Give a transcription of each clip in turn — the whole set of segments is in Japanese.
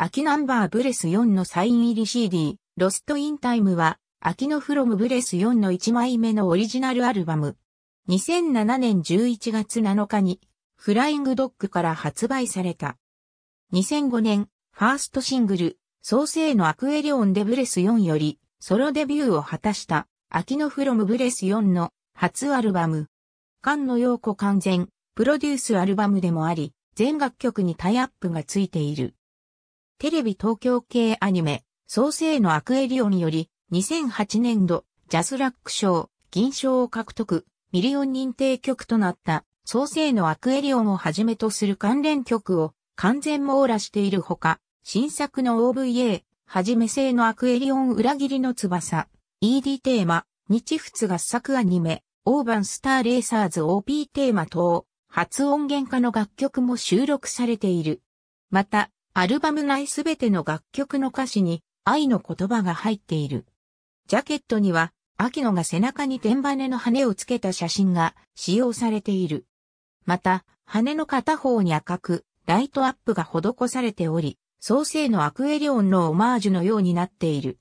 秋ナンバーブレス4のサイン入り CD、ロストインタイムは、秋のフロムブレス4の1枚目のオリジナルアルバム。2007年11月7日に、フライングドッグから発売された。2005年、ファーストシングル、創世のアクエリオンでブレス4より、ソロデビューを果たした、秋のフロムブレス4の初アルバム。菅野陽子完全、プロデュースアルバムでもあり、全楽曲にタイアップがついている。テレビ東京系アニメ、創世のアクエリオンより、2008年度、ジャスラック賞、銀賞を獲得、ミリオン認定曲となった、創世のアクエリオンをはじめとする関連曲を完全網羅しているほか、新作の OVA、はじめ性のアクエリオン裏切りの翼、ED テーマ、日仏合作アニメ、オーバンスターレーサーズ OP テーマ等、初音源化の楽曲も収録されている。また、アルバム内すべての楽曲の歌詞に愛の言葉が入っている。ジャケットには、秋野が背中に天羽の羽をつけた写真が使用されている。また、羽の片方に赤く、ライトアップが施されており、創世のアクエリオンのオマージュのようになっている。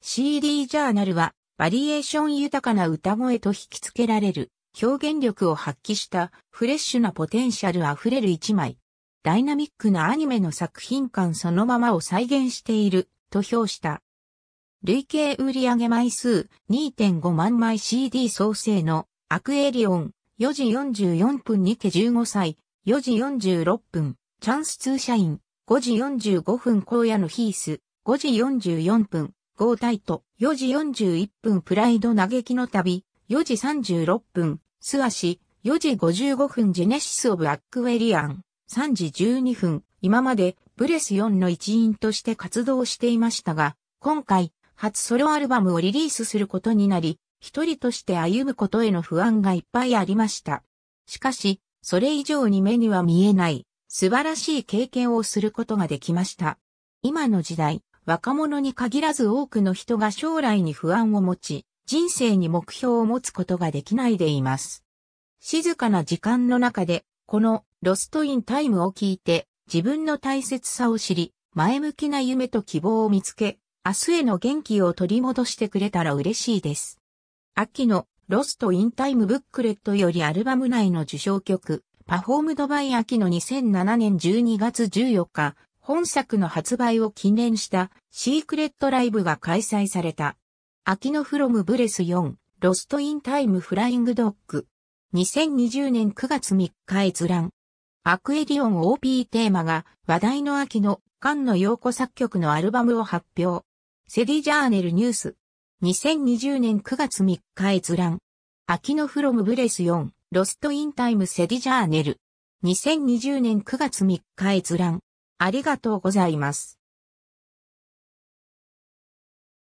CD ジャーナルは、バリエーション豊かな歌声と引き付けられる、表現力を発揮したフレッシュなポテンシャルあふれる一枚。ダイナミックなアニメの作品感そのままを再現している、と評した。累計売上枚数2.5万枚 CD 創生のアクエリオン4時44分にて15歳4時46分チャンスャ社員5時45分荒野のヒース5時44分ゴータイト4時41分プライド嘆きの旅4時36分素足4時55分ジェネシス・オブ・アクエリアン3時12分、今までブレス4の一員として活動していましたが、今回、初ソロアルバムをリリースすることになり、一人として歩むことへの不安がいっぱいありました。しかし、それ以上に目には見えない、素晴らしい経験をすることができました。今の時代、若者に限らず多くの人が将来に不安を持ち、人生に目標を持つことができないでいます。静かな時間の中で、このロストインタイムを聞いて、自分の大切さを知り、前向きな夢と希望を見つけ、明日への元気を取り戻してくれたら嬉しいです。秋のロストインタイムブックレットよりアルバム内の受賞曲、パフォームドバイ秋の2007年12月14日、本作の発売を記念したシークレットライブが開催された。秋のフロムブレス4、ロストインタイムフライングドッグ。2020年9月3日閲覧。アクエディオン OP テーマが話題の秋の菅野陽子作曲のアルバムを発表。セディジャーネルニュース。2020年9月3日閲覧。秋のフロムブレス4、ロストインタイムセディジャーネル。2020年9月3日閲覧。ありがとうございます。